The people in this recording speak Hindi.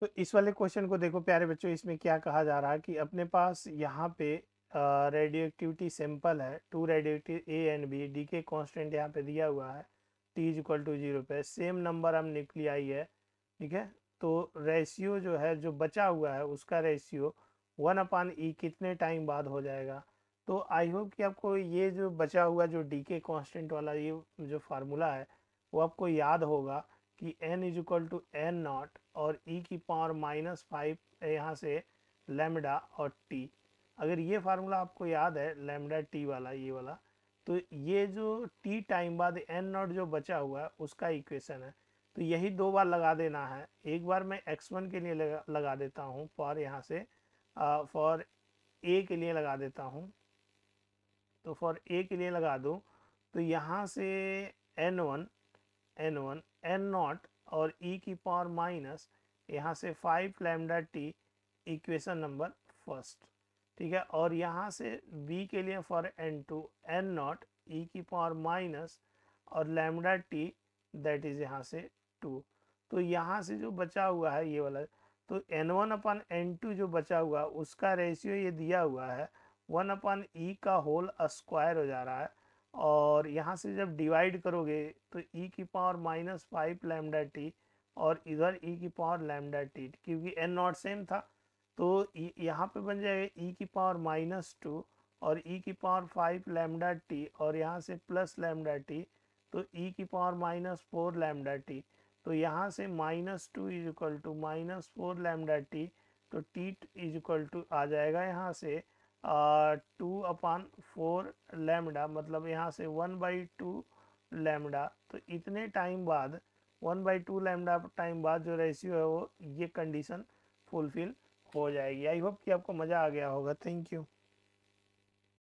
तो इस वाले क्वेश्चन को देखो प्यारे बच्चों इसमें क्या कहा जा रहा है कि अपने पास यहाँ पे रेडियो एक्टिविटी सैंपल है two radio active A and B decay constant यहाँ पे दिया हुआ है T is equal to zero पे सेम नंबर हम निकली आई है ठीक है तो रेशियो जो है जो बचा हुआ है उसका रेशियो वन अपान ई कितने टाइम बाद हो जाएगा तो आई होप कि आपको ये जो बचा हुआ जो डी के कॉन्स्टेंट वाला ये जो फार्मूला है वो आपको याद होगा कि n is equal to N naught और e की पावर माइनस फाइव यहाँ से लेमडा और t अगर ये फार्मूला आपको याद है लेमडा t वाला ये वाला तो ये जो t टाइम बाद n नॉट जो बचा हुआ है उसका इक्वेशन है तो यही दो बार लगा देना है एक बार मैं x1 के लिए लगा, लगा देता हूँ फॉर यहाँ से फॉर ए के लिए लगा देता हूँ तो फॉर ए के लिए लगा दूँ तो यहाँ से N one N one N naught और ई e की पावर माइनस यहाँ से five lambda T equation number first ठीक है और यहाँ से बी के लिए for N two N naught E की पावर माइनस और लैमडा टी दैट इज यहाँ से टू तो यहाँ से जो बचा हुआ है ये वाला तो एन वन अपन एन टू जो बचा हुआ उसका रेशियो ये दिया हुआ है वन अपन ई का होल स्क्वायर हो जा रहा है और यहाँ से जब डिवाइड करोगे तो e की power minus five lambda T और इधर e की पावर लैमडा टी क्योंकि एन नॉट सेम था तो यहाँ पे बन जाएगा e की पावर माइनस टू और e की पावर फाइव लैमडा टी और यहाँ से प्लस लैमडा टी तो e की power minus four lambda T तो यहाँ से minus two is equal to minus four lambda T तो टी इज इक्वल टू आ जाएगा यहाँ से टू अपान फोर लेमडा मतलब यहाँ से वन बाई टू लेमडा तो इतने टाइम बाद one by two lambda time बाद जो रेशियो है वो ये कंडीशन फुलफिल हो जाएगी आई होप कि आपको मज़ा आ गया होगा थैंक यू